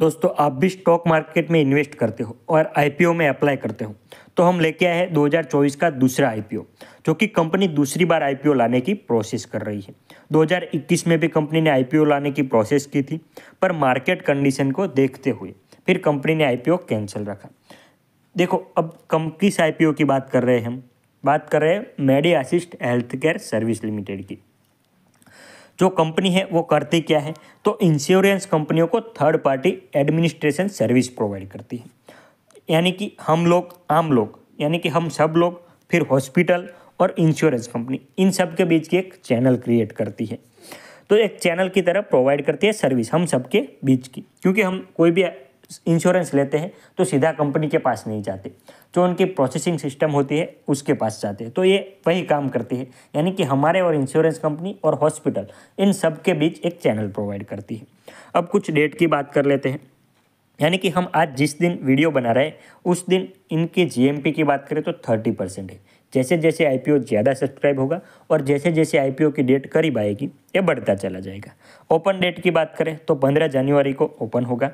दोस्तों आप भी स्टॉक मार्केट में इन्वेस्ट करते हो और आईपीओ में अप्लाई करते हो तो हम लेके आए हैं 2024 का दूसरा आईपीओ जो कि कंपनी दूसरी बार आईपीओ लाने की प्रोसेस कर रही है 2021 में भी कंपनी ने आईपीओ लाने की प्रोसेस की थी पर मार्केट कंडीशन को देखते हुए फिर कंपनी ने आईपीओ कैंसिल रखा देखो अब कम किस आईपीओ की बात कर रहे हैं हम बात कर रहे हैं Medi assist health care service limited की जो कंपनी है वो करती क्या है तो इंश्योरेंस कंपनियों को third party administration service provide करती है यानी कि हम लोग आम लोग यानी कि हम सब लोग फिर हॉस्पिटल और इंश्योरेंस कंपनी इन सब के बीच की एक चैनल क्रिएट करती है तो एक चैनल की तरह प्रोवाइड करती है सर्विस हम सबके बीच की क्योंकि हम कोई भी इंश्योरेंस लेते हैं तो सीधा कंपनी के पास नहीं जाते जो उनकी प्रोसेसिंग सिस्टम होती है उसके पास जाते हैं तो ये वही काम करती है यानी कि हमारे और इंश्योरेंस कंपनी और हॉस्पिटल इन सब के बीच एक चैनल प्रोवाइड करती है अब कुछ डेट की बात कर लेते हैं यानी कि हम आज जिस दिन वीडियो बना रहे उस दिन इनके जी की बात करें तो थर्टी परसेंट है जैसे जैसे आई ज़्यादा सब्सक्राइब होगा और जैसे जैसे आई की डेट करीब आएगी ये बढ़ता चला जाएगा ओपन डेट की बात करें तो पंद्रह जनवरी को ओपन होगा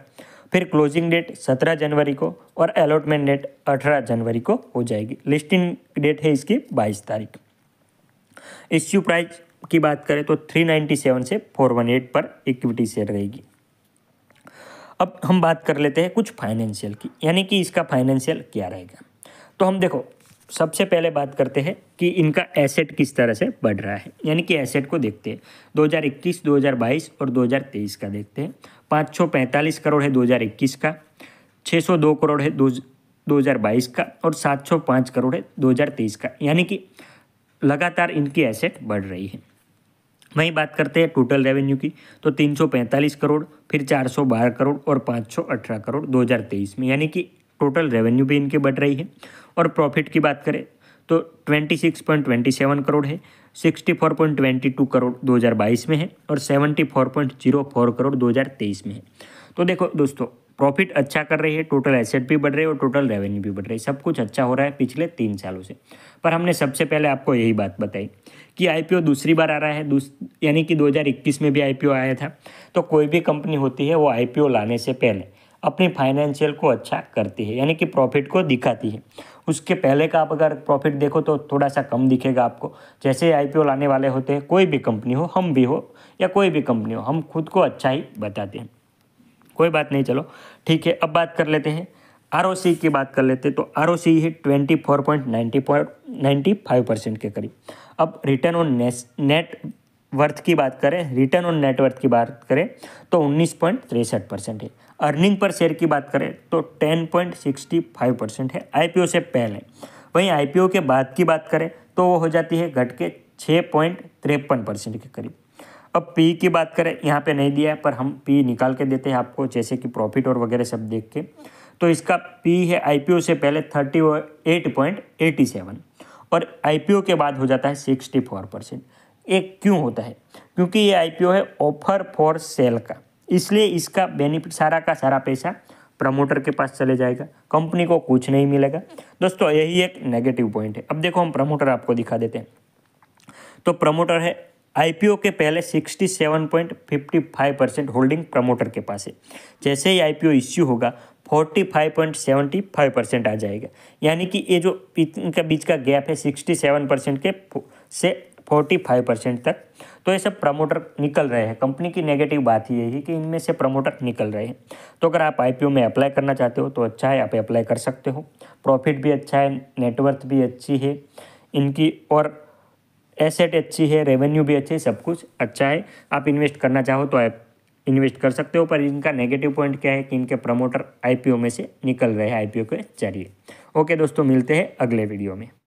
फिर क्लोजिंग डेट 17 जनवरी को और अलॉटमेंट डेट 18 जनवरी को हो जाएगी लिस्टिंग डेट है इसकी 22 तारीख इश्यू प्राइस की बात करें तो 397 से 418 पर इक्विटी शेयर रहेगी अब हम बात कर लेते हैं कुछ फाइनेंशियल की यानी कि इसका फाइनेंशियल क्या रहेगा तो हम देखो सबसे पहले बात करते हैं कि इनका एसेट किस तरह से बढ़ रहा है यानी कि एसेट को देखते हैं 2021, 2022 और 2023 का देखते हैं पाँच सौ पैंतालीस करोड़ है 2021 का 602 करोड़ है 2022 का और 705 करोड़ है 2023 का यानी कि लगातार इनकी एसेट बढ़ रही है वहीं बात करते हैं टोटल रेवेन्यू की तो 345 करोड़ फिर 412 करोड़ और 518 करोड़ 2023 में यानी कि टोटल रेवेन्यू भी इनकी बढ़ रही है और प्रॉफिट की बात करें तो 26.27 करोड़ है 64.22 करोड़ 2022 में है और 74.04 करोड़ 2023 में है तो देखो दोस्तों प्रॉफिट अच्छा कर रही है टोटल एसेट भी बढ़ रही है और टोटल रेवेन्यू भी बढ़ रही है सब कुछ अच्छा हो रहा है पिछले तीन सालों से पर हमने सबसे पहले आपको यही बात बताई कि आईपीओ दूसरी बार आ रहा है यानी कि 2021 में भी आईपीओ आया था तो कोई भी कंपनी होती है वो आईपीओ लाने से पहले अपनी फाइनेंशियल को अच्छा करती है यानी कि प्रॉफिट को दिखाती है उसके पहले का आप अगर प्रॉफिट देखो तो थोड़ा सा कम दिखेगा आपको जैसे आई लाने वाले होते हैं कोई भी कंपनी हो हम भी हो या कोई भी कंपनी हो हम खुद को अच्छा ही बताते हैं कोई बात नहीं चलो ठीक है अब बात कर लेते हैं आर की बात कर लेते हैं तो आर ओ सी है twenty four point ninety point ninety five percent के करीब अब रिटर्न ऑन नेट वर्थ की बात करें रिटर्न ऑन नेटवर्थ की बात करें तो उन्नीस पॉइंट तिरसठ परसेंट है अर्निंग पर शेयर की बात करें तो ten point sixty five percent है आईपीओ से पहले वहीं आईपीओ के बाद की बात करें तो वो हो जाती है घट के छः पॉइंट तिरपन परसेंट के करीब अब पी की बात करें यहाँ पे नहीं दिया है पर हम पी निकाल के देते हैं आपको जैसे कि प्रॉफिट और वगैरह सब देख के तो इसका पी है आई से पहले thirty eight point eighty seven और आईपीओ के बाद हो जाता है सिक्सटी फोर परसेंट एक क्यों होता है क्योंकि ये आईपीओ है ऑफर फॉर सेल का इसलिए इसका बेनिफिट सारा का सारा पैसा प्रमोटर के पास चले जाएगा कंपनी को कुछ नहीं मिलेगा दोस्तों यही एक नेगेटिव पॉइंट है अब देखो हम प्रमोटर आपको दिखा देते हैं तो प्रमोटर है आईपीओ के पहले 67.55 परसेंट होल्डिंग प्रमोटर के पास है जैसे ही आईपीओ इश्यू होगा 45.75 परसेंट आ जाएगा यानी कि ये जो इनके बीच का गैप है 67 परसेंट के से फोर्टी फाइव परसेंट तक तो ये सब प्रमोटर निकल रहे हैं कंपनी की नेगेटिव बात ये है कि इनमें से प्रमोटर निकल रहे हैं तो अगर आप आईपीओ में अप्लाई करना चाहते हो तो अच्छा है आप अप्लाई कर सकते हो प्रॉफिट भी अच्छा है नेटवर्थ भी अच्छी है इनकी और एसेट अच्छी है रेवेन्यू भी अच्छी है सब कुछ अच्छा है आप इन्वेस्ट करना चाहो तो आप इन्वेस्ट कर सकते हो पर इनका नेगेटिव पॉइंट क्या है कि इनके प्रमोटर आईपीओ में से निकल रहे हैं आईपीओ के जरिए ओके दोस्तों मिलते हैं अगले वीडियो में